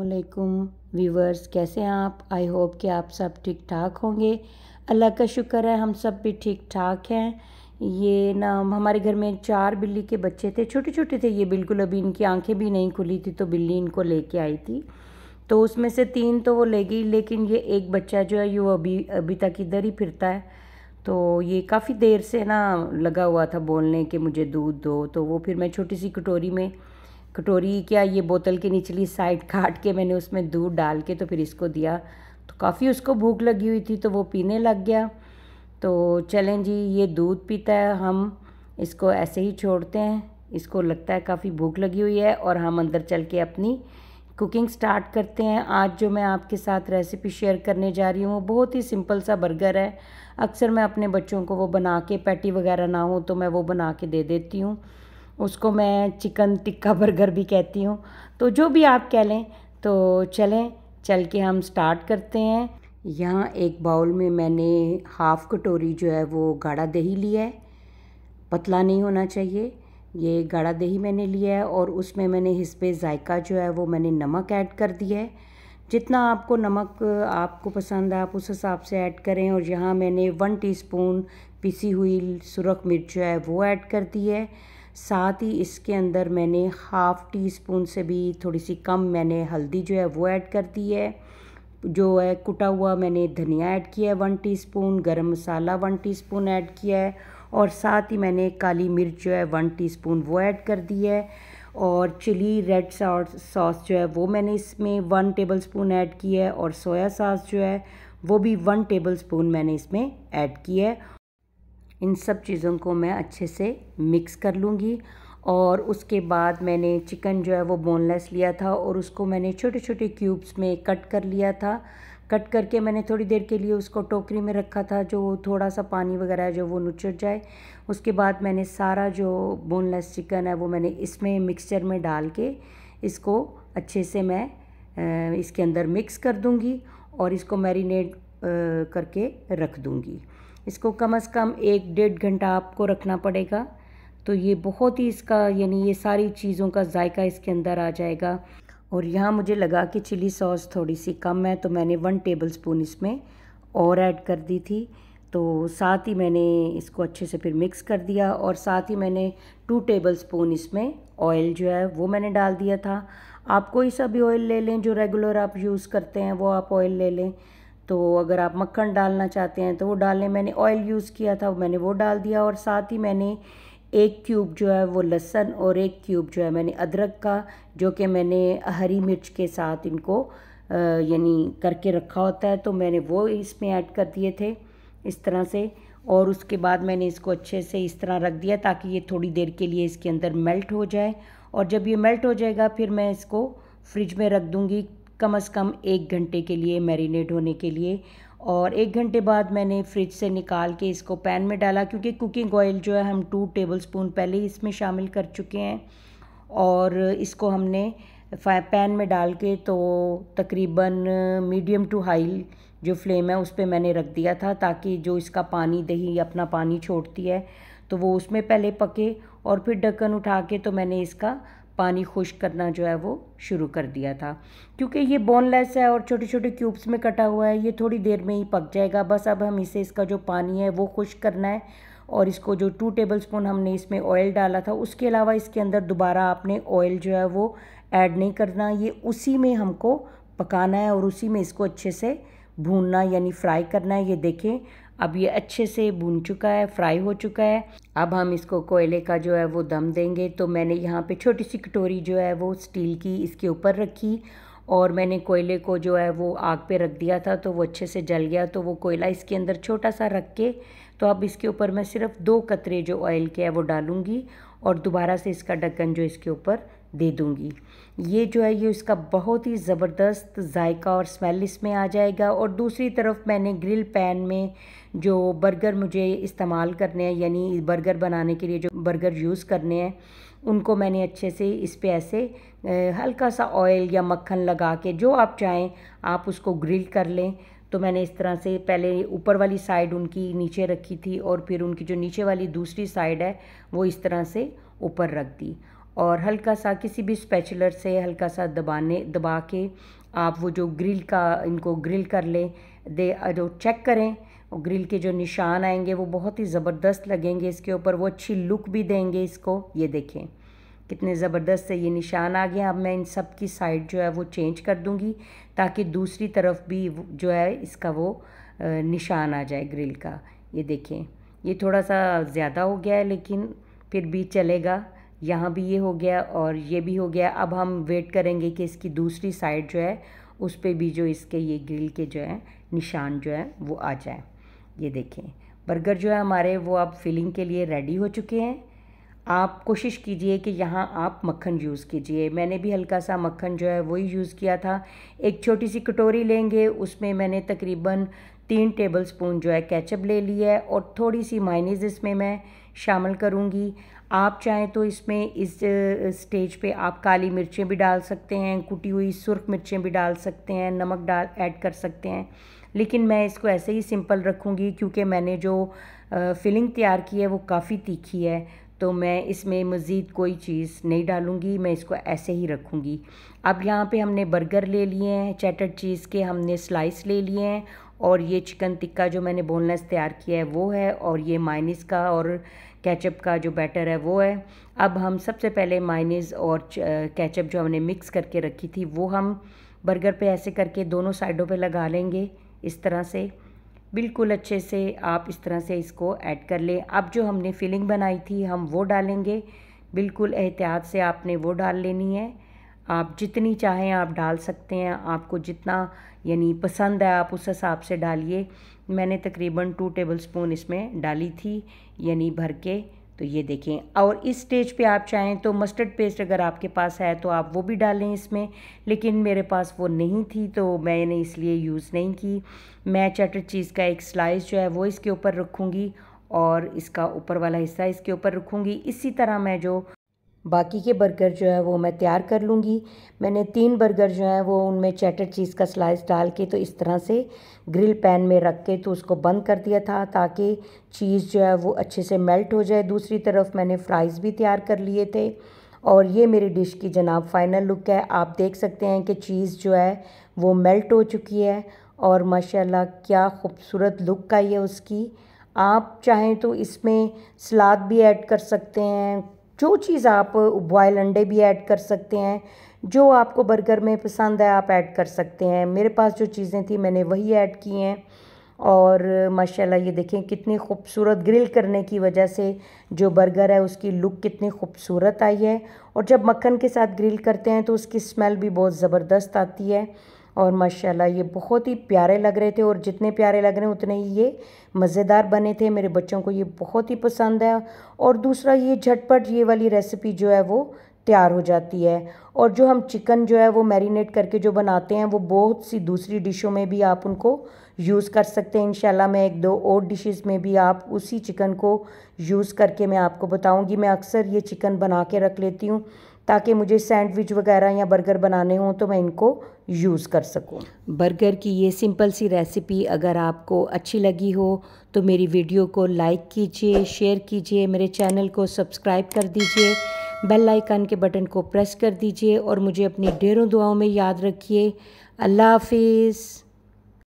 असलकुम व्यूवर्स कैसे हैं आप आई होप कि आप सब ठीक ठाक होंगे अल्लाह का शुक्र है हम सब भी ठीक ठाक हैं ये ना हमारे घर में चार बिल्ली के बच्चे थे छोटे छोटे थे ये बिल्कुल अभी इनकी आंखें भी नहीं खुली थी तो बिल्ली इनको लेके आई थी तो उसमें से तीन तो वो ले गई लेकिन ये एक बच्चा जो है ये अभी अभी तक इधर ही फिरता है तो ये काफ़ी देर से ना लगा हुआ था बोलने कि मुझे दूध दो तो वो फिर मैं छोटी सी कटोरी में कटोरी क्या ये बोतल के निचली साइड काट के मैंने उसमें दूध डाल के तो फिर इसको दिया तो काफ़ी उसको भूख लगी हुई थी तो वो पीने लग गया तो चलें जी ये दूध पीता है हम इसको ऐसे ही छोड़ते हैं इसको लगता है काफ़ी भूख लगी हुई है और हम अंदर चल के अपनी कुकिंग स्टार्ट करते हैं आज जो मैं आपके साथ रेसिपी शेयर करने जा रही हूँ वो बहुत ही सिंपल सा बर्गर है अक्सर मैं अपने बच्चों को वो बना के पैटी वगैरह ना हो तो मैं वो बना के दे देती हूँ उसको मैं चिकन टिक्का बर्गर भी कहती हूँ तो जो भी आप कह लें तो चलें चल के हम स्टार्ट करते हैं यहाँ एक बाउल में मैंने हाफ़ कटोरी जो है वो गाढ़ा दही लिया है पतला नहीं होना चाहिए ये गाढ़ा दही मैंने लिया है और उसमें मैंने हिस्पे जायका जो है वो मैंने नमक ऐड कर दिया है जितना आपको नमक आपको पसंद है आप उस हिसाब से ऐड करें और यहाँ मैंने वन टीस्पून पिसी हुई सुरख मिर्च जो है वो ऐड कर दी है साथ ही इसके अंदर मैंने हाफ़ टी स्पून से भी थोड़ी सी कम मैंने हल्दी जो है वो ऐड कर दी है जो है कुटा हुआ मैंने धनिया ऐड किया है one teaspoon garam masala one teaspoon add किया है और साथ ही मैंने काली मिर्च जो है वन टी स्पून वो ऐड कर दी है और चिली रेड सॉस जो है वो मैंने इसमें वन टेबल स्पून ऐड किया है और सोया सॉस जो है वो भी वन टेबल स्पून मैंने इसमें ऐड किया है इन सब चीज़ों को मैं अच्छे से मिक्स कर लूँगी और उसके बाद मैंने चिकन जो है वो बोनलेस लिया था और उसको मैंने छोटे छोटे क्यूब्स में कट कर लिया था कट करके मैंने थोड़ी देर के लिए उसको टोकरी में रखा था जो थोड़ा सा पानी वगैरह जो वो नुचड़ जाए उसके बाद मैंने सारा जो बोनलेस चिकन है वो मैंने इसमें मिक्सचर में डाल के इसको अच्छे से मैं इसके अंदर मिक्स कर दूँगी और इसको मैरिनेट करके रख दूँगी इसको कम से कम एक डेढ़ घंटा आपको रखना पड़ेगा तो ये बहुत ही इसका यानी ये सारी चीज़ों का जायका इसके अंदर आ जाएगा और यहाँ मुझे लगा कि चिली सॉस थोड़ी सी कम है तो मैंने वन टेबल स्पून इसमें और ऐड कर दी थी तो साथ ही मैंने इसको अच्छे से फिर मिक्स कर दिया और साथ ही मैंने टू टेबल स्पून इसमें ऑयल जो है वो मैंने डाल दिया था आप कोई सा भी ऑयल ले लें जो रेगुलर आप यूज़ करते हैं वो आप ऑयल ले लें तो अगर आप मक्खन डालना चाहते हैं तो वो डालने मैंने ऑयल यूज़ किया था मैंने वो डाल दिया और साथ ही मैंने एक क्यूब जो है वो लहसन और एक क्यूब जो है मैंने अदरक का जो कि मैंने हरी मिर्च के साथ इनको यानी करके रखा होता है तो मैंने वो इसमें ऐड कर दिए थे इस तरह से और उसके बाद मैंने इसको अच्छे से इस तरह रख दिया ताकि ये थोड़ी देर के लिए इसके अंदर मेल्ट हो जाए और जब ये मेल्ट हो जाएगा फिर मैं इसको फ्रिज में रख दूँगी कम से कम एक घंटे के लिए मैरिनेट होने के लिए और एक घंटे बाद मैंने फ्रिज से निकाल के इसको पैन में डाला क्योंकि कुकिंग ऑयल जो है हम टू टेबल स्पून पहले ही इसमें शामिल कर चुके हैं और इसको हमने पैन में डाल के तो तकरीबन मीडियम टू हाई जो फ्लेम है उस पर मैंने रख दिया था ताकि जो इसका पानी दही अपना पानी छोड़ती है तो वो उसमें पहले पके और फिर ढक्कन उठा के तो मैंने इसका पानी खुश करना जो है वो शुरू कर दिया था क्योंकि ये बोनलेस है और छोटे छोटे क्यूब्स में कटा हुआ है ये थोड़ी देर में ही पक जाएगा बस अब हम इसे इसका जो पानी है वो खुश करना है और इसको जो टू टेबल स्पून हमने इसमें ऑयल डाला था उसके अलावा इसके अंदर दोबारा आपने ऑयल जो है वो ऐड नहीं करना ये उसी में हमको पकाना है और उसी में इसको अच्छे से भूनना यानी फ्राई करना है ये देखें अब ये अच्छे से भून चुका है फ्राई हो चुका है अब हम इसको कोयले का जो है वो दम देंगे तो मैंने यहाँ पे छोटी सी कटोरी जो है वो स्टील की इसके ऊपर रखी और मैंने कोयले को जो है वो आग पे रख दिया था तो वो अच्छे से जल गया तो वो कोयला इसके अंदर छोटा सा रख के तो अब इसके ऊपर मैं सिर्फ दो कतरे जो ऑयल के है वो डालूँगी और दोबारा से इसका ढक्कन जो इसके ऊपर दे दूँगी ये जो है ये उसका बहुत ही ज़बरदस्त जायका और स्मेल इसमें आ जाएगा और दूसरी तरफ मैंने ग्रिल पैन में जो बर्गर मुझे इस्तेमाल करने हैं यानी बर्गर बनाने के लिए जो बर्गर यूज़ करने हैं उनको मैंने अच्छे से इस पर ऐसे हल्का सा ऑयल या मक्खन लगा के जो आप चाहें आप उसको ग्रिल कर लें तो मैंने इस तरह से पहले ऊपर वाली साइड उनकी नीचे रखी थी और फिर उनकी जो नीचे वाली दूसरी साइड है वो इस तरह से ऊपर रख दी और हल्का सा किसी भी स्पेचुलर से हल्का सा दबाने दबा के आप वो जो ग्रिल का इनको ग्रिल कर लें दे जो चेक करें और ग्रिल के जो निशान आएंगे वो बहुत ही ज़बरदस्त लगेंगे इसके ऊपर वो अच्छी लुक भी देंगे इसको ये देखें कितने ज़बरदस्त से ये निशान आ गया अब मैं इन सब की साइड जो है वो चेंज कर दूँगी ताकि दूसरी तरफ भी जो है इसका वो निशान आ जाए ग्रिल का ये देखें ये थोड़ा सा ज़्यादा हो गया है लेकिन फिर भी चलेगा यहाँ भी ये हो गया और ये भी हो गया अब हम वेट करेंगे कि इसकी दूसरी साइड जो है उस पर भी जो इसके ये ग्रिल के जो है निशान जो है वो आ जाए ये देखें बर्गर जो है हमारे वो आप फिलिंग के लिए रेडी हो चुके हैं आप कोशिश कीजिए कि यहाँ आप मक्खन यूज़ कीजिए मैंने भी हल्का सा मक्खन जो है वही यूज़ किया था एक छोटी सी कटोरी लेंगे उसमें मैंने तकरीबन तीन टेबल स्पून जो है केचप ले लिया है और थोड़ी सी माइनीज इसमें मैं शामिल करूँगी आप चाहें तो इसमें इस स्टेज पे आप काली मिर्चें भी डाल सकते हैं कुटी हुई सुर्ख मिर्चें भी डाल सकते हैं नमक डाल ऐड कर सकते हैं लेकिन मैं इसको ऐसे ही सिंपल रखूँगी क्योंकि मैंने जो फिलिंग तैयार की है वो काफ़ी तीखी है तो मैं इसमें मज़ीद कोई चीज़ नहीं डालूँगी मैं इसको ऐसे ही रखूँगी अब यहाँ पे हमने बर्गर ले लिए हैं चैटर चीज़ के हमने स्लाइस ले लिए हैं और ये चिकन टिक्का जो मैंने बोनलेस तैयार किया है वो है और ये माइनिस का और कैचअप का जो बैटर है वो है अब हम सबसे पहले माइनिस और कैचअप जो हमने मिक्स करके रखी थी वो हम बर्गर पे ऐसे करके दोनों साइडों पे लगा लेंगे इस तरह से बिल्कुल अच्छे से आप इस तरह से इसको ऐड कर लें अब जो हमने फिलिंग बनाई थी हम वो डालेंगे बिल्कुल एहतियात से आपने वो डाल लेनी है आप जितनी चाहें आप डाल सकते हैं आपको जितना यानी पसंद है आप उस हिसाब से डालिए मैंने तकरीबन टू टेबल स्पून इसमें डाली थी यानी भर के तो ये देखें और इस स्टेज पे आप चाहें तो मस्टर्ड पेस्ट अगर आपके पास है तो आप वो भी डालें इसमें लेकिन मेरे पास वो नहीं थी तो मैंने इसलिए यूज़ नहीं की मैं चटर चीज़ का एक स्लाइस जो है वो इसके ऊपर रखूँगी और इसका ऊपर वाला हिस्सा इसके ऊपर रखूँगी इसी तरह मैं जो बाकी के बर्गर जो है वो मैं तैयार कर लूँगी मैंने तीन बर्गर जो हैं वो उनमें चैटर चीज़ का स्लाइस डाल के तो इस तरह से ग्रिल पैन में रख के तो उसको बंद कर दिया था ताकि चीज़ जो है वो अच्छे से मेल्ट हो जाए दूसरी तरफ मैंने फ़्राइज़ भी तैयार कर लिए थे और ये मेरी डिश की जनाब फ़ाइनल लुक है आप देख सकते हैं कि चीज़ जो है वो मेल्ट हो चुकी है और माशाला क्या खूबसूरत लुक का ये उसकी आप चाहें तो इसमें सलाद भी ऐड कर सकते हैं जो चीज़ आप बॉयल अंडे भी ऐड कर सकते हैं जो आपको बर्गर में पसंद है आप ऐड कर सकते हैं मेरे पास जो चीज़ें थी मैंने वही ऐड की हैं और माशाल्लाह ये देखें कितनी खूबसूरत ग्रिल करने की वजह से जो बर्गर है उसकी लुक कितनी खूबसूरत आई है और जब मक्खन के साथ ग्रिल करते हैं तो उसकी स्मेल भी बहुत ज़बरदस्त आती है और माशाल्लाह ये बहुत ही प्यारे लग रहे थे और जितने प्यारे लग रहे हैं उतने ही ये मज़ेदार बने थे मेरे बच्चों को ये बहुत ही पसंद है और दूसरा ये झटपट ये वाली रेसिपी जो है वो तैयार हो जाती है और जो हम चिकन जो है वो मैरिनेट करके जो बनाते हैं वो बहुत सी दूसरी डिशों में भी आप उनको यूज़ कर सकते हैं इंशाल्लाह मैं एक दो और डिशेस में भी आप उसी चिकन को यूज़ करके मैं आपको बताऊंगी मैं अक्सर ये चिकन बना के रख लेती हूँ ताकि मुझे सैंडविच वगैरह या बर्गर बनाने हों तो मैं इनको यूज़ कर सकूँ बर्गर की ये सिंपल सी रेसिपी अगर आपको अच्छी लगी हो तो मेरी वीडियो को लाइक कीजिए शेयर कीजिए मेरे चैनल को सब्सक्राइब कर दीजिए बेल आइकन के बटन को प्रेस कर दीजिए और मुझे अपनी ढेरों दुआओं में याद रखिए अल्लाह हाफिज़